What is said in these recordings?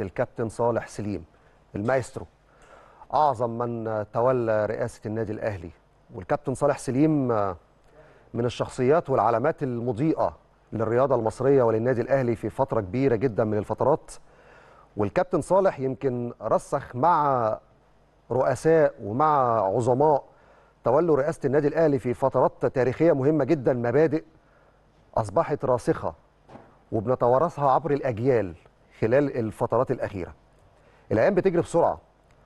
الكابتن صالح سليم المايسترو اعظم من تولى رئاسه النادي الاهلي والكابتن صالح سليم من الشخصيات والعلامات المضيئه للرياضه المصريه وللنادي الاهلي في فتره كبيره جدا من الفترات والكابتن صالح يمكن رسخ مع رؤساء ومع عظماء تولوا رئاسه النادي الاهلي في فترات تاريخيه مهمه جدا مبادئ اصبحت راسخه وبنتوارثها عبر الاجيال خلال الفترات الاخيره الايام بتجري بسرعه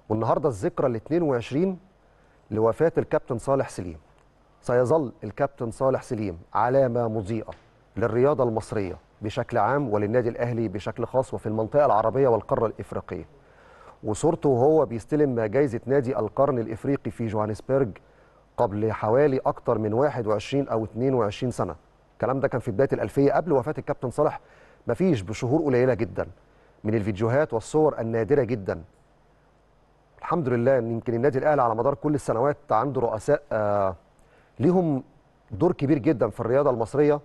والنهارده الذكرى ال 22 لوفاه الكابتن صالح سليم سيظل الكابتن صالح سليم علامه مضيئه للرياضه المصريه بشكل عام وللنادي الاهلي بشكل خاص وفي المنطقه العربيه والقاره الافريقيه وصورته وهو بيستلم جايزه نادي القرن الافريقي في جوهانسبرج قبل حوالي اكثر من 21 او 22 سنه الكلام ده كان في بدايه الالفيه قبل وفاه الكابتن صالح مفيش بشهور قليله جدا من الفيديوهات والصور النادره جدا الحمد لله ان يمكن النادي الاهلي على مدار كل السنوات عنده رؤساء آه دور كبير جدا في الرياضه المصريه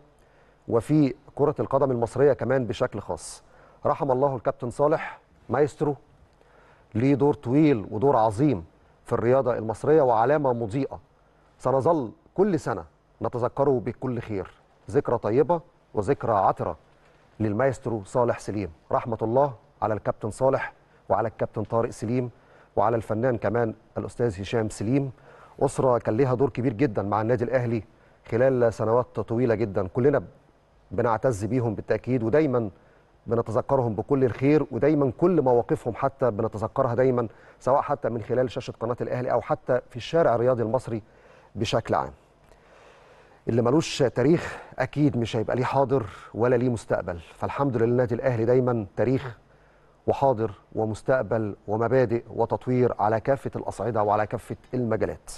وفي كره القدم المصريه كمان بشكل خاص رحم الله الكابتن صالح مايسترو ليه دور طويل ودور عظيم في الرياضه المصريه وعلامه مضيئه سنظل كل سنه نتذكره بكل خير ذكرى طيبه وذكرى عطره للمايسترو صالح سليم رحمة الله على الكابتن صالح وعلى الكابتن طارق سليم وعلى الفنان كمان الأستاذ هشام سليم أسرة كان لها دور كبير جدا مع النادي الأهلي خلال سنوات طويلة جدا كلنا بنعتز بيهم بالتأكيد ودايما بنتذكرهم بكل الخير ودايما كل مواقفهم حتى بنتذكرها دايما سواء حتى من خلال شاشة قناة الأهلي أو حتى في الشارع الرياضي المصري بشكل عام اللي ملوش تاريخ اكيد مش هيبقى ليه حاضر ولا ليه مستقبل فالحمد لله النادي الاهلي دايما تاريخ وحاضر ومستقبل ومبادئ وتطوير على كافه الاصعده وعلى كافه المجالات